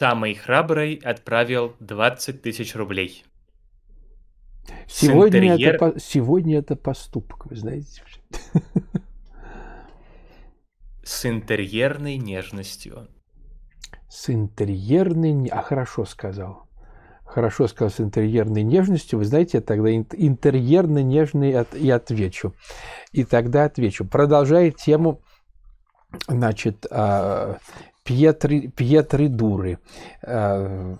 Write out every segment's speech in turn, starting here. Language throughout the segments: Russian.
Тамой Храброй отправил 20 тысяч рублей. Сегодня, Сентерьер... это, сегодня это поступок, вы знаете. С интерьерной нежностью. С интерьерной... А хорошо сказал. Хорошо сказал, с интерьерной нежностью. Вы знаете, я тогда интерьерно нежный от... и отвечу. И тогда отвечу. Продолжая тему значит, а, Пьетри, Пьетри Дуры, э,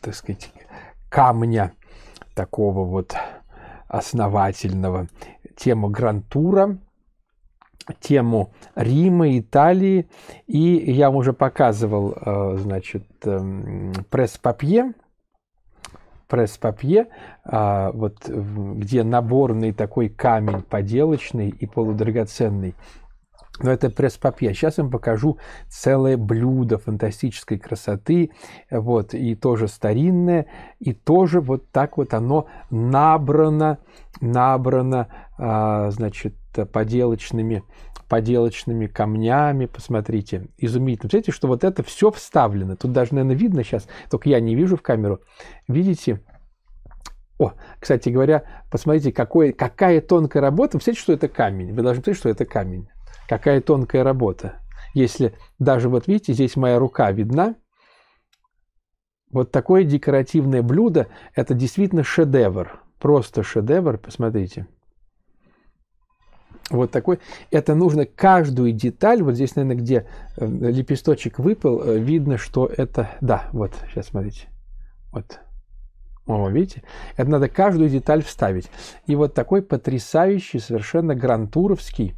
так сказать, камня такого вот основательного, тему Грантура, тему Рима, Италии. И я уже показывал, э, значит, эм, пресс-папье, пресс-папье, э, вот где наборный такой камень поделочный и полудрагоценный – но это пресс-папье. Сейчас а я вам покажу целое блюдо фантастической красоты, вот, и тоже старинное, и тоже вот так вот оно набрано, набрано, а, значит, поделочными, поделочными камнями. Посмотрите, изумительно. Видите, что вот это все вставлено. Тут даже, наверное, видно сейчас, только я не вижу в камеру. Видите, о, кстати говоря, посмотрите, какой, какая тонкая работа. Представляете, что это камень? Вы должны представить, что это камень. Какая тонкая работа. Если даже вот видите, здесь моя рука видна, вот такое декоративное блюдо – это действительно шедевр. Просто шедевр, посмотрите. Вот такой. Это нужно каждую деталь, вот здесь, наверное, где э, лепесточек выпал, э, видно, что это... Да, вот, сейчас смотрите. Вот. О, видите? Это надо каждую деталь вставить. И вот такой потрясающий, совершенно грантуровский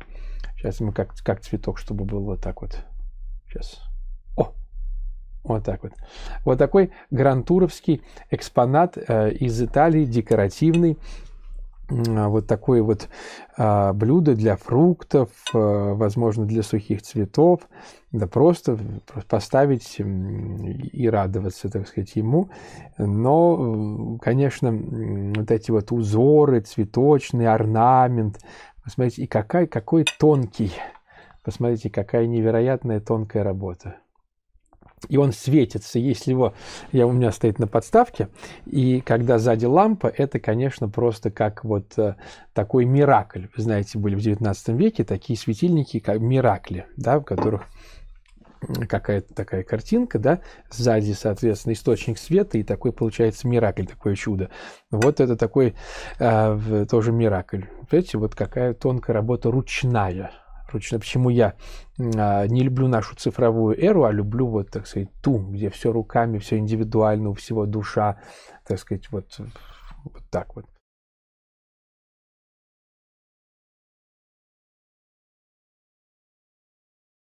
Сейчас мы как, как цветок, чтобы был вот так вот. Сейчас. О! Вот так вот. Вот такой грантуровский экспонат э, из Италии, декоративный. А, вот такое вот э, блюдо для фруктов, э, возможно, для сухих цветов. Да просто, просто поставить и радоваться, так сказать, ему. Но, конечно, вот эти вот узоры, цветочный орнамент, Посмотрите, и какой, какой тонкий. Посмотрите, какая невероятная тонкая работа. И он светится, если его, я у меня стоит на подставке, и когда сзади лампа, это, конечно, просто как вот э, такой миракль. Вы знаете, были в 19 веке такие светильники, как миракли, да, в которых какая-то такая картинка, да, сзади, соответственно, источник света, и такой получается миракль, такое чудо. Вот это такой э, тоже миракль. Видите, вот какая тонкая работа ручная. Ручная. Почему я э, не люблю нашу цифровую эру, а люблю вот, так сказать, ту, где все руками, все индивидуально, у всего душа, так сказать, вот, вот так вот.